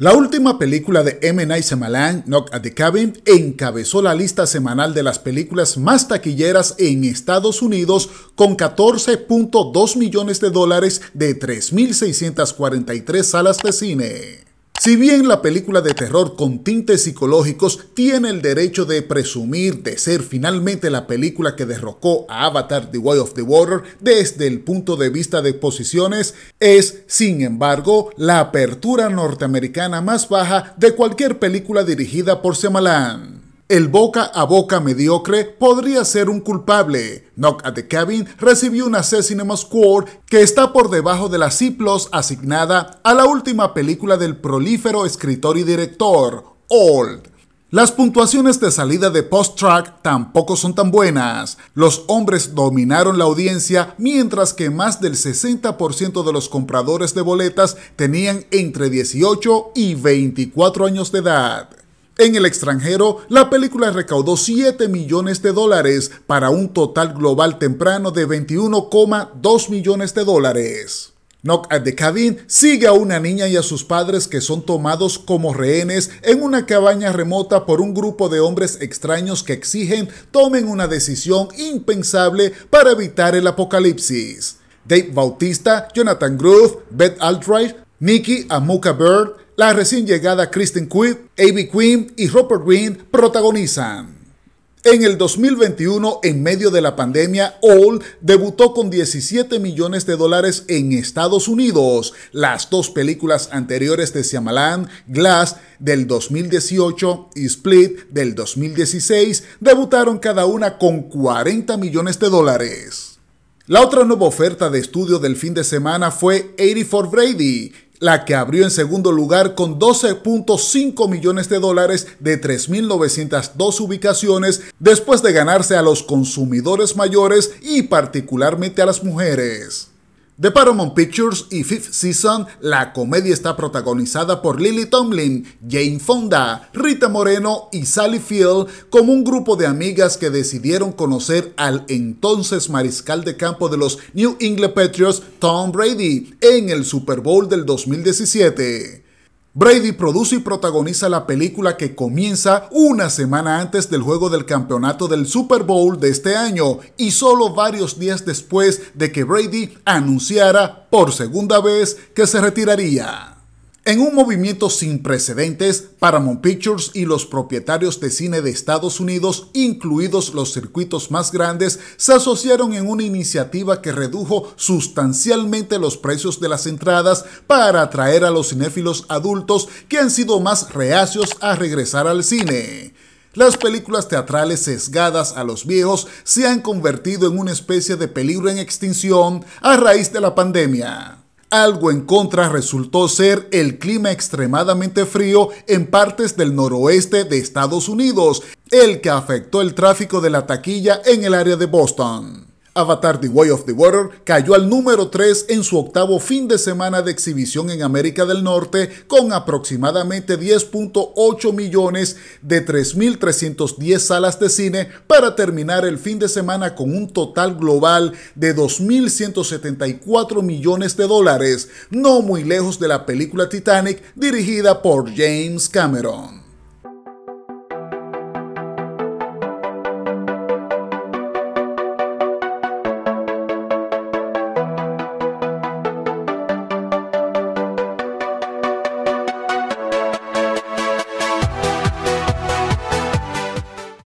La última película de M. Night Knock at the Cabin, encabezó la lista semanal de las películas más taquilleras en Estados Unidos con 14.2 millones de dólares de 3.643 salas de cine. Si bien la película de terror con tintes psicológicos tiene el derecho de presumir de ser finalmente la película que derrocó a Avatar The Way of the Water desde el punto de vista de posiciones, es, sin embargo, la apertura norteamericana más baja de cualquier película dirigida por Semalán. El boca a boca mediocre podría ser un culpable. Knock at the Cabin recibió una C Cinema Score que está por debajo de la C asignada a la última película del prolífero escritor y director, Old. Las puntuaciones de salida de Post-Track tampoco son tan buenas. Los hombres dominaron la audiencia mientras que más del 60% de los compradores de boletas tenían entre 18 y 24 años de edad. En el extranjero, la película recaudó 7 millones de dólares para un total global temprano de 21,2 millones de dólares. Knock at the Cabin sigue a una niña y a sus padres que son tomados como rehenes en una cabaña remota por un grupo de hombres extraños que exigen tomen una decisión impensable para evitar el apocalipsis. Dave Bautista, Jonathan Groove, Beth Altright, Nikki Amuka Bird, la recién llegada Kristen Quinn, A.B. Quinn y Robert Green protagonizan. En el 2021, en medio de la pandemia, All debutó con 17 millones de dólares en Estados Unidos. Las dos películas anteriores de Shyamalan, Glass del 2018 y Split del 2016, debutaron cada una con 40 millones de dólares. La otra nueva oferta de estudio del fin de semana fue 84 Brady, la que abrió en segundo lugar con 12.5 millones de dólares de 3.902 ubicaciones después de ganarse a los consumidores mayores y particularmente a las mujeres. De Paramount Pictures y Fifth Season, la comedia está protagonizada por Lily Tomlin, Jane Fonda, Rita Moreno y Sally Field como un grupo de amigas que decidieron conocer al entonces mariscal de campo de los New England Patriots, Tom Brady, en el Super Bowl del 2017. Brady produce y protagoniza la película que comienza una semana antes del juego del campeonato del Super Bowl de este año y solo varios días después de que Brady anunciara por segunda vez que se retiraría. En un movimiento sin precedentes, Paramount Pictures y los propietarios de cine de Estados Unidos, incluidos los circuitos más grandes, se asociaron en una iniciativa que redujo sustancialmente los precios de las entradas para atraer a los cinéfilos adultos que han sido más reacios a regresar al cine. Las películas teatrales sesgadas a los viejos se han convertido en una especie de peligro en extinción a raíz de la pandemia. Algo en contra resultó ser el clima extremadamente frío en partes del noroeste de Estados Unidos, el que afectó el tráfico de la taquilla en el área de Boston. Avatar The Way of the Water cayó al número 3 en su octavo fin de semana de exhibición en América del Norte con aproximadamente 10.8 millones de 3.310 salas de cine para terminar el fin de semana con un total global de 2.174 millones de dólares, no muy lejos de la película Titanic dirigida por James Cameron.